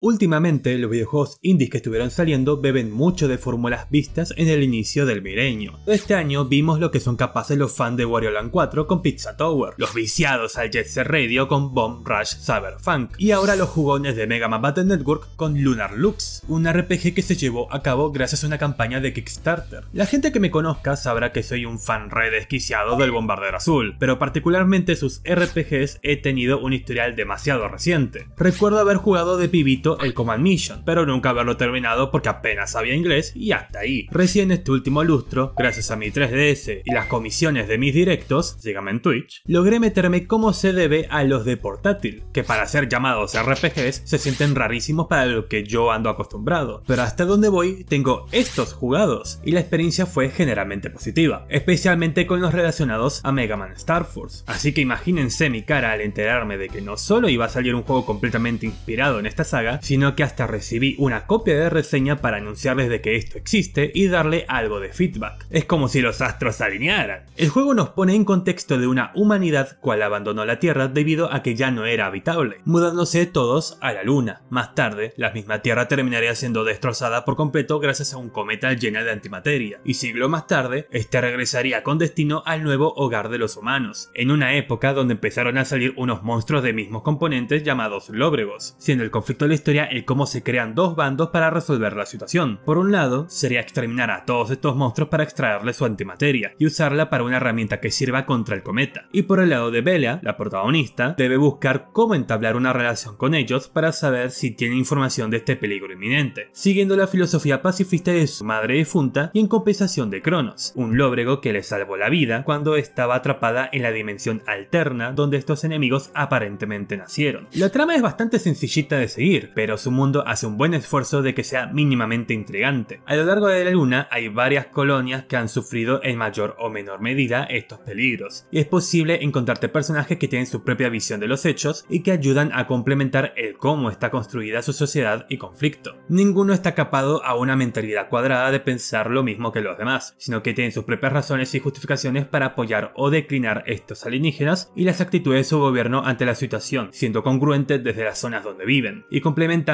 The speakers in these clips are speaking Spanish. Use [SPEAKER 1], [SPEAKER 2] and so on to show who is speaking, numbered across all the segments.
[SPEAKER 1] Últimamente, los videojuegos indies que estuvieron saliendo beben mucho de fórmulas vistas en el inicio del milenio. Este año vimos lo que son capaces los fans de Wario Land 4 con Pizza Tower, los viciados al Jet Set Radio con Bomb Rush Funk y ahora los jugones de Mega Man Battle Network con Lunar Lux, un RPG que se llevó a cabo gracias a una campaña de Kickstarter. La gente que me conozca sabrá que soy un fan re desquiciado del Bombardero Azul, pero particularmente sus RPGs he tenido un historial demasiado reciente. Recuerdo haber jugado de pibito el Command Mission, pero nunca haberlo terminado porque apenas sabía inglés y hasta ahí. Recién este último lustro, gracias a mi 3DS y las comisiones de mis directos, síganme en Twitch, logré meterme como se debe a los de portátil, que para ser llamados RPGs se sienten rarísimos para lo que yo ando acostumbrado, pero hasta donde voy tengo estos jugados y la experiencia fue generalmente positiva, especialmente con los relacionados a Mega Man Star Force. Así que imagínense mi cara al enterarme de que no solo iba a salir un juego completamente inspirado en esta saga, sino que hasta recibí una copia de reseña para anunciarles de que esto existe y darle algo de feedback. Es como si los astros se alinearan. El juego nos pone en contexto de una humanidad cual abandonó la Tierra debido a que ya no era habitable, mudándose todos a la Luna. Más tarde, la misma Tierra terminaría siendo destrozada por completo gracias a un cometa lleno de antimateria, y siglo más tarde, este regresaría con destino al nuevo hogar de los humanos, en una época donde empezaron a salir unos monstruos de mismos componentes llamados lóbregos, siendo el conflicto historia el cómo se crean dos bandos para resolver la situación. Por un lado, sería exterminar a todos estos monstruos para extraerle su antimateria y usarla para una herramienta que sirva contra el cometa. Y por el lado de Bella, la protagonista, debe buscar cómo entablar una relación con ellos para saber si tiene información de este peligro inminente, siguiendo la filosofía pacifista de su madre defunta y en compensación de Cronos, un lóbrego que le salvó la vida cuando estaba atrapada en la dimensión alterna donde estos enemigos aparentemente nacieron. La trama es bastante sencillita de seguir, pero su mundo hace un buen esfuerzo de que sea mínimamente intrigante. A lo largo de la luna hay varias colonias que han sufrido en mayor o menor medida estos peligros, y es posible encontrarte personajes que tienen su propia visión de los hechos y que ayudan a complementar el cómo está construida su sociedad y conflicto. Ninguno está capado a una mentalidad cuadrada de pensar lo mismo que los demás, sino que tienen sus propias razones y justificaciones para apoyar o declinar estos alienígenas y las actitudes de su gobierno ante la situación, siendo congruentes desde las zonas donde viven, y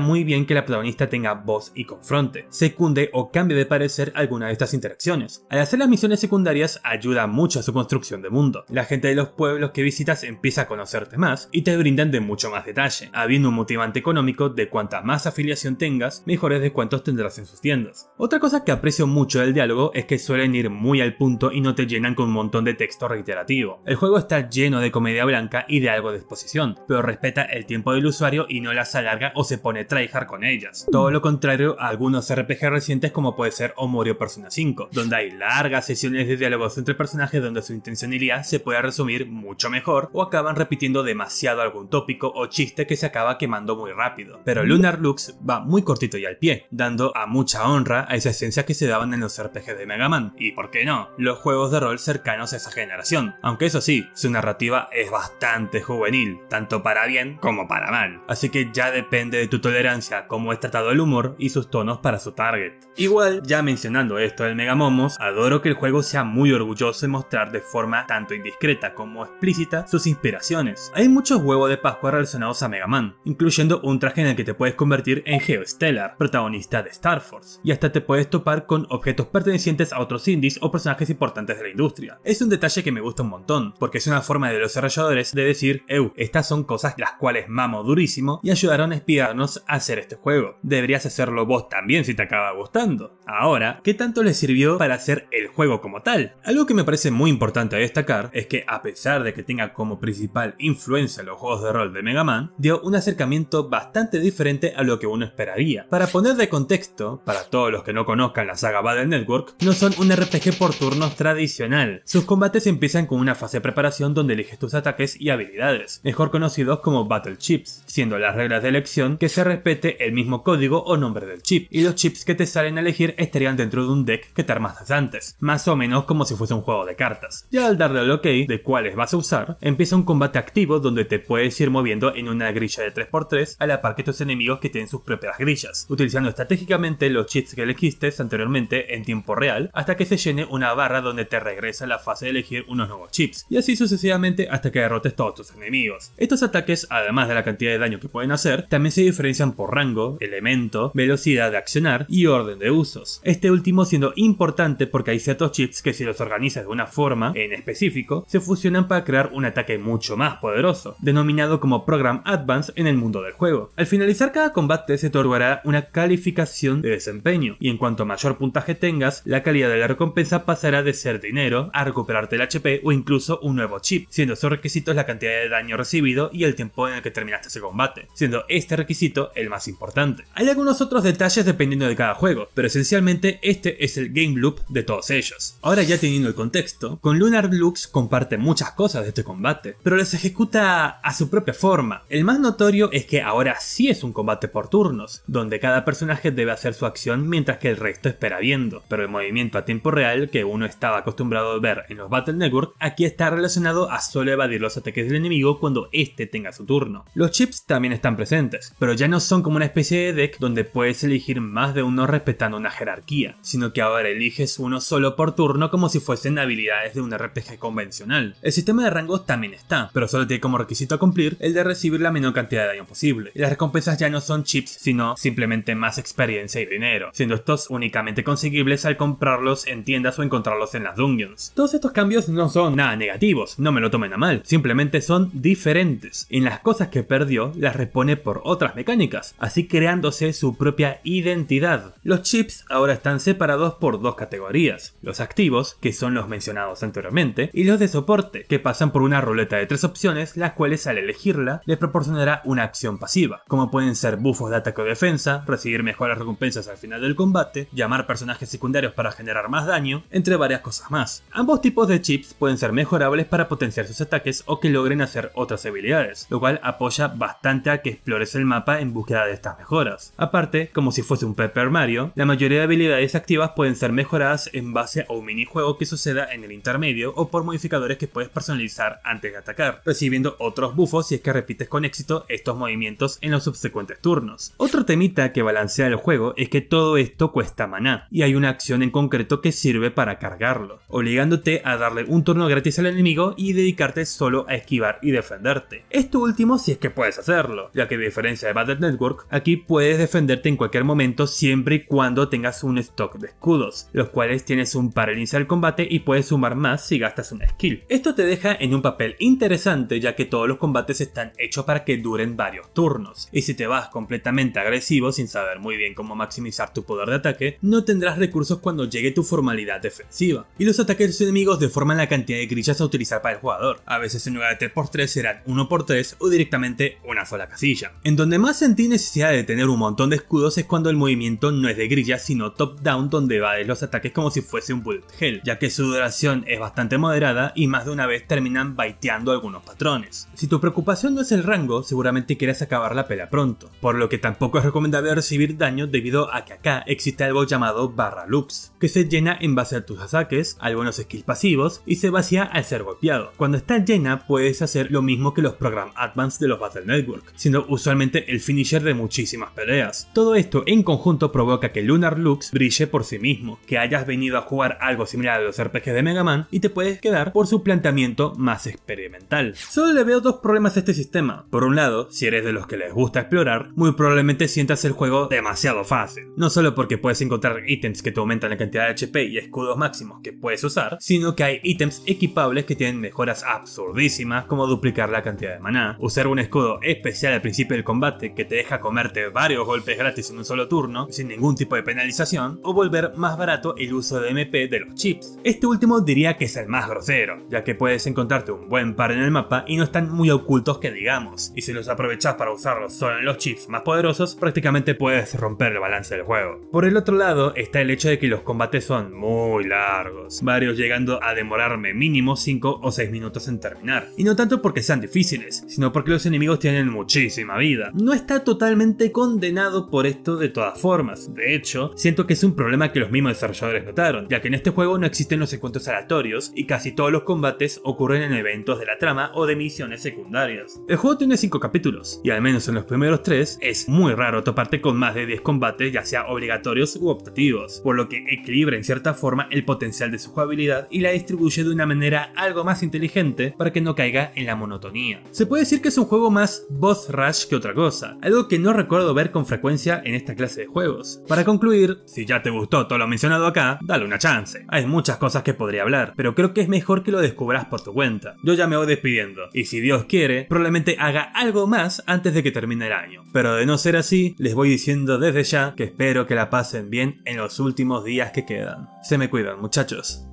[SPEAKER 1] muy bien que la protagonista tenga voz y confronte, secunde o cambie de parecer alguna de estas interacciones. Al hacer las misiones secundarias ayuda mucho a su construcción de mundo. La gente de los pueblos que visitas empieza a conocerte más y te brindan de mucho más detalle, habiendo un motivante económico de cuanta más afiliación tengas, mejores de cuántos tendrás en sus tiendas. Otra cosa que aprecio mucho del diálogo es que suelen ir muy al punto y no te llenan con un montón de texto reiterativo. El juego está lleno de comedia blanca y de algo de exposición, pero respeta el tiempo del usuario y no las alarga o se pone tryhard con ellas. Todo lo contrario a algunos RPG recientes como puede ser Omori o Persona 5, donde hay largas sesiones de diálogos entre personajes donde su intencionalidad se puede resumir mucho mejor o acaban repitiendo demasiado algún tópico o chiste que se acaba quemando muy rápido. Pero Lunar Lux va muy cortito y al pie, dando a mucha honra a esa esencia que se daban en los RPG de Mega Man. Y por qué no, los juegos de rol cercanos a esa generación. Aunque eso sí, su narrativa es bastante juvenil, tanto para bien como para mal. Así que ya depende de tu tolerancia, como es tratado el humor y sus tonos para su target. Igual, ya mencionando esto del Momos, adoro que el juego sea muy orgulloso de mostrar de forma tanto indiscreta como explícita sus inspiraciones. Hay muchos huevos de Pascua relacionados a Mega Man, incluyendo un traje en el que te puedes convertir en Geo Stellar, protagonista de Star Force, y hasta te puedes topar con objetos pertenecientes a otros indies o personajes importantes de la industria. Es un detalle que me gusta un montón, porque es una forma de los desarrolladores de decir, eu, estas son cosas las cuales mamo durísimo y ayudaron a espiarnos hacer este juego. Deberías hacerlo vos también si te acaba gustando. Ahora, ¿qué tanto le sirvió para hacer el juego como tal? Algo que me parece muy importante destacar es que a pesar de que tenga como principal influencia los juegos de rol de Mega Man, dio un acercamiento bastante diferente a lo que uno esperaría. Para poner de contexto, para todos los que no conozcan la saga Battle Network, no son un RPG por turnos tradicional. Sus combates empiezan con una fase de preparación donde eliges tus ataques y habilidades, mejor conocidos como Battle Chips, siendo las reglas de elección que se respete el mismo código o nombre del chip, y los chips que te salen a elegir estarían dentro de un deck que te armas antes, más o menos como si fuese un juego de cartas. Ya al darle al ok de cuáles vas a usar, empieza un combate activo donde te puedes ir moviendo en una grilla de 3x3 a la par que tus enemigos que tienen sus propias grillas, utilizando estratégicamente los chips que elegiste anteriormente en tiempo real hasta que se llene una barra donde te regresa la fase de elegir unos nuevos chips, y así sucesivamente hasta que derrotes todos tus enemigos. Estos ataques, además de la cantidad de daño que pueden hacer, también se diferencian por rango, elemento, velocidad de accionar y orden de usos. Este último siendo importante porque hay ciertos chips que si los organizas de una forma en específico, se fusionan para crear un ataque mucho más poderoso, denominado como Program Advance en el mundo del juego. Al finalizar cada combate se otorgará una calificación de desempeño, y en cuanto mayor puntaje tengas, la calidad de la recompensa pasará de ser dinero a recuperarte el HP o incluso un nuevo chip, siendo esos requisitos la cantidad de daño recibido y el tiempo en el que terminaste ese combate, siendo este requisito el más importante. Hay algunos otros detalles dependiendo de cada juego, pero esencialmente este es el game loop de todos ellos. Ahora ya teniendo el contexto, con Lunar Lux comparte muchas cosas de este combate, pero les ejecuta a su propia forma. El más notorio es que ahora sí es un combate por turnos, donde cada personaje debe hacer su acción mientras que el resto espera viendo, pero el movimiento a tiempo real que uno estaba acostumbrado a ver en los Battle Network aquí está relacionado a solo evadir los ataques del enemigo cuando éste tenga su turno. Los chips también están presentes, pero ya no son como una especie de deck donde puedes elegir más de uno respetando una jerarquía, sino que ahora eliges uno solo por turno como si fuesen habilidades de un RPG convencional. El sistema de rangos también está, pero solo tiene como requisito cumplir el de recibir la menor cantidad de daño posible. Y las recompensas ya no son chips, sino simplemente más experiencia y dinero, siendo estos únicamente conseguibles al comprarlos en tiendas o encontrarlos en las dungeons. Todos estos cambios no son nada negativos, no me lo tomen a mal, simplemente son diferentes. y En las cosas que perdió, las repone por otras medidas mecánicas, así creándose su propia identidad. Los chips ahora están separados por dos categorías, los activos, que son los mencionados anteriormente, y los de soporte, que pasan por una ruleta de tres opciones, las cuales al elegirla les proporcionará una acción pasiva, como pueden ser buffos de ataque o defensa, recibir mejores recompensas al final del combate, llamar personajes secundarios para generar más daño, entre varias cosas más. Ambos tipos de chips pueden ser mejorables para potenciar sus ataques o que logren hacer otras habilidades, lo cual apoya bastante a que explores el mapa en búsqueda de estas mejoras. Aparte, como si fuese un Pepper Mario, la mayoría de habilidades activas pueden ser mejoradas en base a un minijuego que suceda en el intermedio o por modificadores que puedes personalizar antes de atacar, recibiendo otros buffos si es que repites con éxito estos movimientos en los subsecuentes turnos. Otro temita que balancea el juego es que todo esto cuesta maná, y hay una acción en concreto que sirve para cargarlo, obligándote a darle un turno gratis al enemigo y dedicarte solo a esquivar y defenderte. Esto último si es que puedes hacerlo, ya que a diferencia de Network, aquí puedes defenderte en cualquier momento siempre y cuando tengas un stock de escudos, los cuales tienes un par al iniciar el combate y puedes sumar más si gastas una skill. Esto te deja en un papel interesante ya que todos los combates están hechos para que duren varios turnos, y si te vas completamente agresivo sin saber muy bien cómo maximizar tu poder de ataque, no tendrás recursos cuando llegue tu formalidad defensiva, y los ataques de enemigos deforman la cantidad de grillas a utilizar para el jugador, a veces en lugar de 3x3 serán 1x3 o directamente una sola casilla. En donde más sentí necesidad de tener un montón de escudos es cuando el movimiento no es de grilla sino top-down donde evades los ataques como si fuese un bullet hell, ya que su duración es bastante moderada y más de una vez terminan baiteando algunos patrones. Si tu preocupación no es el rango, seguramente quieres acabar la pelea pronto, por lo que tampoco es recomendable recibir daño debido a que acá existe algo llamado barra loops, que se llena en base a tus ataques, algunos skills pasivos y se vacía al ser golpeado. Cuando está llena puedes hacer lo mismo que los Program Advance de los Battle Network, siendo usualmente el finisher de muchísimas peleas. Todo esto en conjunto provoca que Lunar Lux brille por sí mismo, que hayas venido a jugar algo similar a los RPGs de Mega Man y te puedes quedar por su planteamiento más experimental. Solo le veo dos problemas a este sistema. Por un lado, si eres de los que les gusta explorar, muy probablemente sientas el juego demasiado fácil. No solo porque puedes encontrar ítems que te aumentan la cantidad de HP y escudos máximos que puedes usar, sino que hay ítems equipables que tienen mejoras absurdísimas como duplicar la cantidad de maná, usar un escudo especial al principio del combate que te deja comerte varios golpes gratis en un solo turno, sin ningún tipo de penalización, o volver más barato el uso de MP de los chips. Este último diría que es el más grosero, ya que puedes encontrarte un buen par en el mapa y no están muy ocultos que digamos, y si los aprovechás para usarlos solo en los chips más poderosos, prácticamente puedes romper el balance del juego. Por el otro lado está el hecho de que los combates son muy largos, varios llegando a demorarme mínimo 5 o 6 minutos en terminar, y no tanto porque sean difíciles, sino porque los enemigos tienen muchísima vida está totalmente condenado por esto de todas formas. De hecho, siento que es un problema que los mismos desarrolladores notaron, ya que en este juego no existen los encuentros aleatorios y casi todos los combates ocurren en eventos de la trama o de misiones secundarias. El juego tiene 5 capítulos, y al menos en los primeros 3 es muy raro toparte con más de 10 combates ya sea obligatorios u optativos, por lo que equilibra en cierta forma el potencial de su jugabilidad y la distribuye de una manera algo más inteligente para que no caiga en la monotonía. Se puede decir que es un juego más boss rush que otra cosa, algo que no recuerdo ver con frecuencia en esta clase de juegos. Para concluir, si ya te gustó todo lo mencionado acá, dale una chance. Hay muchas cosas que podría hablar, pero creo que es mejor que lo descubras por tu cuenta. Yo ya me voy despidiendo, y si Dios quiere, probablemente haga algo más antes de que termine el año. Pero de no ser así, les voy diciendo desde ya que espero que la pasen bien en los últimos días que quedan. Se me cuidan, muchachos.